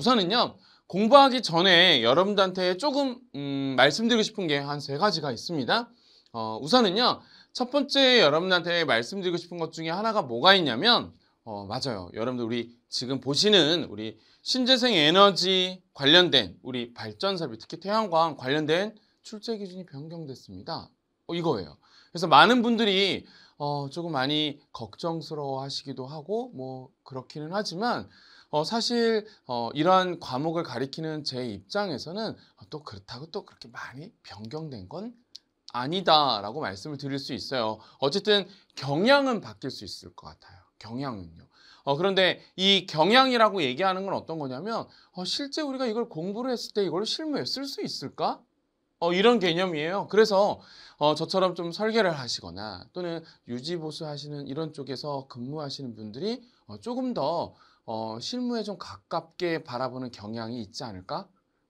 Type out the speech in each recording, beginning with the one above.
우선은요. 공부하기 전에 여러분들한테 조금 음, 말씀드리고 싶은 게 한 세 가지가 있습니다. 어, 우선은요. 첫 번째 여러분한테 들 말씀드리고 싶은 것 중에 하나가 뭐가 있냐면 어, 맞아요. 여러분들 우리 지금 보시는 우리 신재생 에너지 관련된 우리 발전설비 특히 태양광 관련된 출제 기준이 변경됐습니다. 어, 이거예요. 그래서 많은 분들이 어, 조금 많이 걱정스러워 하시기도 하고 뭐 그렇기는 하지만 어, 사실 어, 이러한 과목을 가리키는 제 입장에서는 또 그렇다고 또 그렇게 많이 변경된 건 아니다라고 말씀을 드릴 수 있어요. 어쨌든 경향은 바뀔 수 있을 것 같아요. 경향은요. 어, 그런데 이 경향이라고 얘기하는 건 어떤 거냐면 어, 실제 우리가 이걸 공부를 했을 때 이걸 실무에 쓸 수 있을까? 어, 이런 개념이에요. 그래서 어, 저처럼 좀 설계를 하시거나 또는 유지보수 하시는 이런 쪽에서 근무하시는 분들이 어, 조금 더 어, 실무에 좀 가깝게 바라보는 경향이 있지 않을까?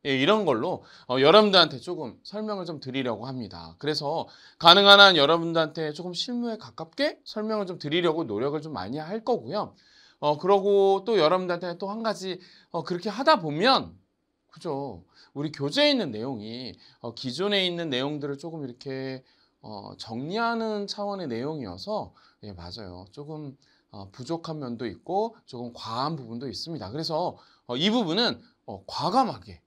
예, 이런 걸로 어, 여러분들한테 조금 설명을 좀 드리려고 합니다. 그래서 가능한 한 여러분들한테 조금 실무에 가깝게 설명을 좀 드리려고 노력을 좀 많이 할 거고요. 어, 그러고 또 여러분들한테 또 한 가지 어, 그렇게 하다 보면 그죠? 우리 교재에 있는 내용이 어, 기존에 있는 내용들을 조금 이렇게 어, 정리하는 차원의 내용이어서 예, 맞아요. 조금 어, 부족한 면도 있고 조금 과한 부분도 있습니다. 그래서 어, 이 부분은 어, 과감하게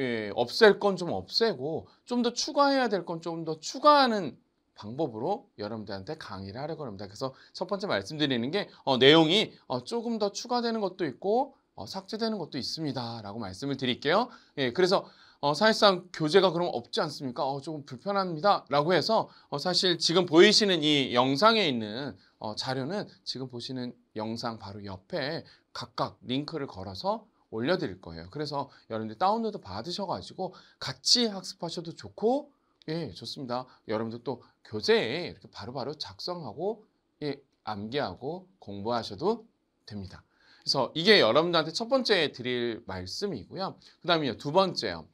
예, 없앨 건 좀 없애고 좀 더 추가해야 될 건 좀 더 추가하는 방법으로 여러분들한테 강의를 하려고 합니다. 그래서 첫 번째 말씀드리는 게 어, 내용이 어, 조금 더 추가되는 것도 있고 어, 삭제되는 것도 있습니다. 라고 말씀을 드릴게요. 예, 그래서 어, 사실상 교재가 그럼 없지 않습니까? 어, 조금 불편합니다. 라고 해서 어, 사실 지금 보이시는 이 영상에 있는 어, 자료는 지금 보시는 영상 바로 옆에 각각 링크를 걸어서 올려드릴 거예요. 그래서 여러분들 다운로드 받으셔가지고 같이 학습하셔도 좋고, 예, 좋습니다. 여러분들 또 교재에 이렇게 바로바로 바로 작성하고, 예, 암기하고 공부하셔도 됩니다. 그래서 이게 여러분들한테 첫 번째 드릴 말씀이고요. 그 다음에 두 번째요.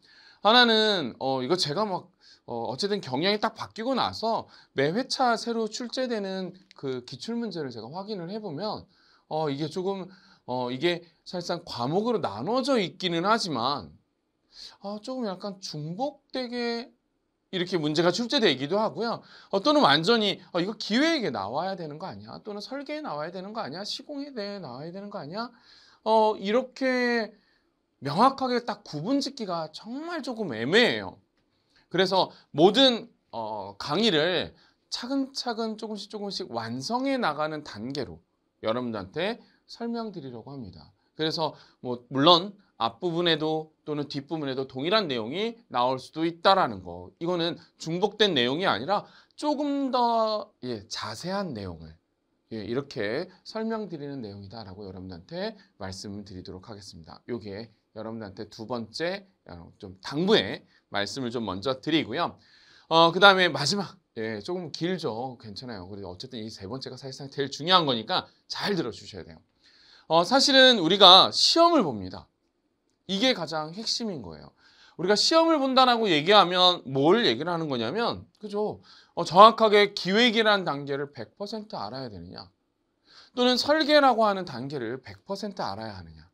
하나는 어, 이거 제가 막 어, 어쨌든 경향이 딱 바뀌고 나서 매 회차 새로 출제되는 그 기출문제를 제가 확인을 해보면 어, 이게 조금 어, 이게 사실상 과목으로 나눠져 있기는 하지만 아, 조금 약간 중복되게 이렇게 문제가 출제되기도 하고요. 어, 또는 완전히 어, 이거 기획에 나와야 되는 거 아니야? 또는 설계에 나와야 되는 거 아니야? 시공에 대해 나와야 되는 거 아니야? 어, 이렇게 명확하게 딱 구분 짓기가 정말 조금 애매해요. 그래서 모든 어, 강의를 차근차근 조금씩 조금씩 완성해 나가는 단계로 여러분들한테 설명드리려고 합니다. 그래서 뭐 물론 앞부분에도 또는 뒷부분에도 동일한 내용이 나올 수도 있다라는 거. 이거는 중복된 내용이 아니라 조금 더 예, 자세한 내용을 예, 이렇게 설명드리는 내용이다라고 여러분한테 말씀을 드리도록 하겠습니다. 요게 여러분한테 두 번째 어, 좀 당부의 말씀을 좀 먼저 드리고요. 어, 그 다음에 마지막 예, 조금 길죠. 괜찮아요. 그래도 어쨌든 이 세 번째가 사실상 제일 중요한 거니까 잘 들어주셔야 돼요. 어, 사실은 우리가 시험을 봅니다. 이게 가장 핵심인 거예요. 우리가 시험을 본다라고 얘기하면 뭘 얘기를 하는 거냐면 그죠? 어, 정확하게 기획이라는 단계를 100% 알아야 되느냐 또는 설계라고 하는 단계를 100% 알아야 하느냐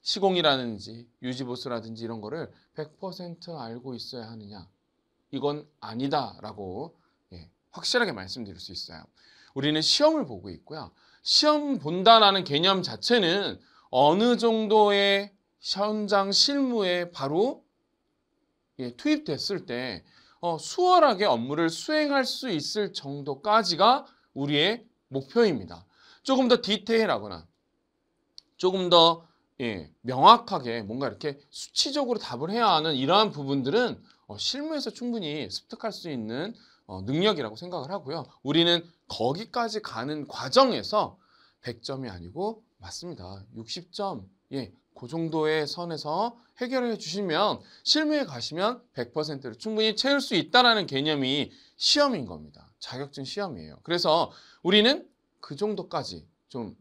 시공이라든지 유지보수라든지 이런 거를 100% 알고 있어야 하느냐 이건 아니다라고 예, 확실하게 말씀드릴 수 있어요. 우리는 시험을 보고 있고요. 시험 본다라는 개념 자체는 어느 정도의 현장 실무에 바로 예, 투입됐을 때 어, 수월하게 업무를 수행할 수 있을 정도까지가 우리의 목표입니다. 조금 더 디테일하거나 조금 더 예, 명확하게 뭔가 이렇게 수치적으로 답을 해야 하는 이러한 부분들은 어, 실무에서 충분히 습득할 수 있는 어, 능력이라고 생각을 하고요. 우리는 거기까지 가는 과정에서 100점이 아니고 맞습니다. 60점. 예. 그 정도의 선에서 해결해 주시면 실무에 가시면 100%를 충분히 채울 수 있다라는 개념이 시험인 겁니다. 자격증 시험이에요. 그래서 우리는 그 정도까지 좀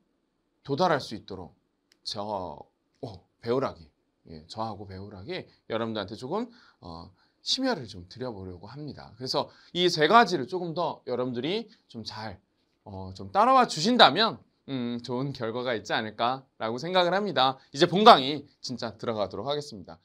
도달할 수 있도록 저 어, 배우라기 예, 저하고 배우라기 여러분들한테 조금 어, 심혈을 좀드려보려고 합니다. 그래서 이 세 가지를 조금 더 여러분들이 좀 잘좀 어, 따라와 주신다면 음, 좋은 결과가 있지 않을까라고 생각을 합니다. 이제 본강이 진짜 들어가도록 하겠습니다.